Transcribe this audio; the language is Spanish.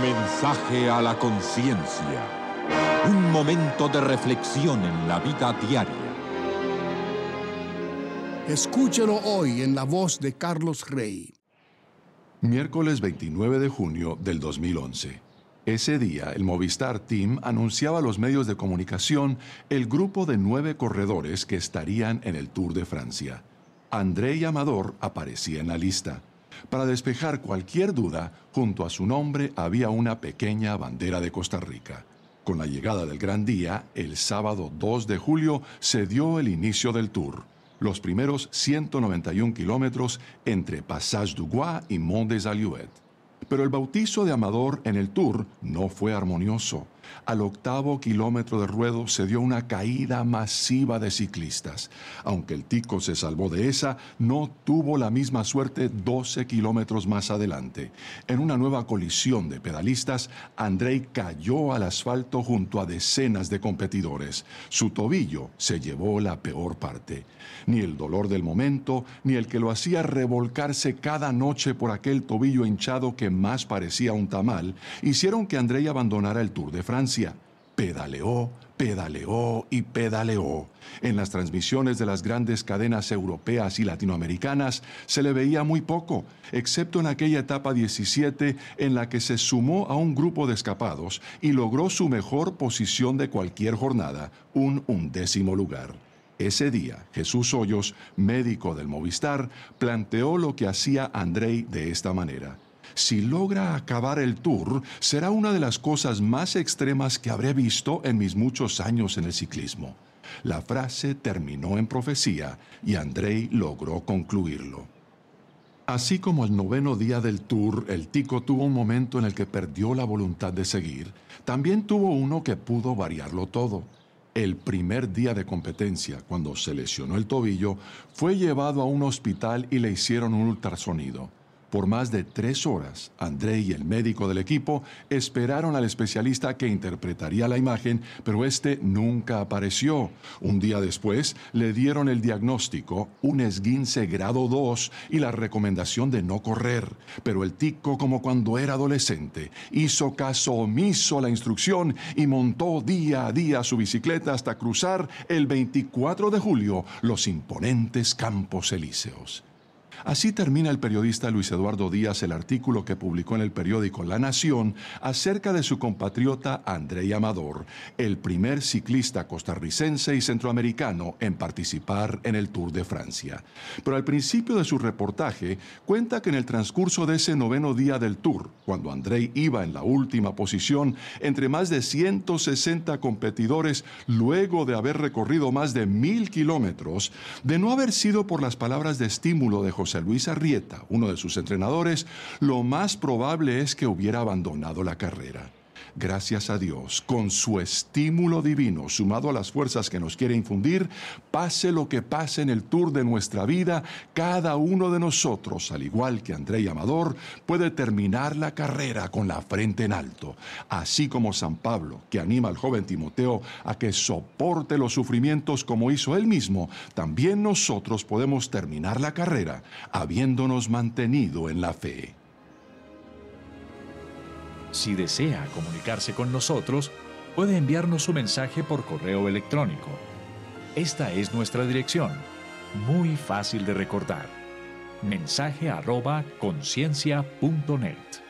mensaje a la conciencia. Un momento de reflexión en la vida diaria. Escúchelo hoy en la voz de Carlos Rey. Miércoles 29 de junio del 2011. Ese día, el Movistar Team anunciaba a los medios de comunicación el grupo de nueve corredores que estarían en el Tour de Francia. André y Amador aparecía en la lista. Para despejar cualquier duda, junto a su nombre había una pequeña bandera de Costa Rica. Con la llegada del gran día, el sábado 2 de julio, se dio el inicio del tour. Los primeros 191 kilómetros entre Passage du Gois y Mont des Alouettes. Pero el bautizo de Amador en el tour no fue armonioso. Al octavo kilómetro de ruedo se dio una caída masiva de ciclistas. Aunque el Tico se salvó de esa, no tuvo la misma suerte 12 kilómetros más adelante. En una nueva colisión de pedalistas, Andrei cayó al asfalto junto a decenas de competidores. Su tobillo se llevó la peor parte. Ni el dolor del momento, ni el que lo hacía revolcarse cada noche por aquel tobillo hinchado que más parecía un tamal, hicieron que Andrei abandonara el Tour de Francia pedaleó, pedaleó y pedaleó. En las transmisiones de las grandes cadenas europeas y latinoamericanas se le veía muy poco, excepto en aquella etapa 17 en la que se sumó a un grupo de escapados y logró su mejor posición de cualquier jornada, un undécimo lugar. Ese día, Jesús Hoyos, médico del Movistar, planteó lo que hacía Andrei de esta manera. Si logra acabar el tour, será una de las cosas más extremas que habré visto en mis muchos años en el ciclismo. La frase terminó en profecía y Andrei logró concluirlo. Así como el noveno día del tour, el tico tuvo un momento en el que perdió la voluntad de seguir, también tuvo uno que pudo variarlo todo. El primer día de competencia, cuando se lesionó el tobillo, fue llevado a un hospital y le hicieron un ultrasonido. Por más de tres horas, André y el médico del equipo esperaron al especialista que interpretaría la imagen, pero este nunca apareció. Un día después, le dieron el diagnóstico, un esguince grado 2 y la recomendación de no correr. Pero el tico, como cuando era adolescente, hizo caso omiso a la instrucción y montó día a día su bicicleta hasta cruzar el 24 de julio los imponentes campos elíseos. Así termina el periodista Luis Eduardo Díaz el artículo que publicó en el periódico La Nación acerca de su compatriota André Amador, el primer ciclista costarricense y centroamericano en participar en el Tour de Francia. Pero al principio de su reportaje cuenta que en el transcurso de ese noveno día del Tour, cuando André iba en la última posición entre más de 160 competidores luego de haber recorrido más de mil kilómetros, de no haber sido por las palabras de estímulo de José a Luis Arrieta, uno de sus entrenadores, lo más probable es que hubiera abandonado la carrera. Gracias a Dios, con su estímulo divino, sumado a las fuerzas que nos quiere infundir, pase lo que pase en el tour de nuestra vida, cada uno de nosotros, al igual que André Amador, puede terminar la carrera con la frente en alto. Así como San Pablo, que anima al joven Timoteo a que soporte los sufrimientos como hizo él mismo, también nosotros podemos terminar la carrera habiéndonos mantenido en la fe. Si desea comunicarse con nosotros, puede enviarnos su mensaje por correo electrónico. Esta es nuestra dirección, muy fácil de recordar. Mensaje arroba conciencia.net.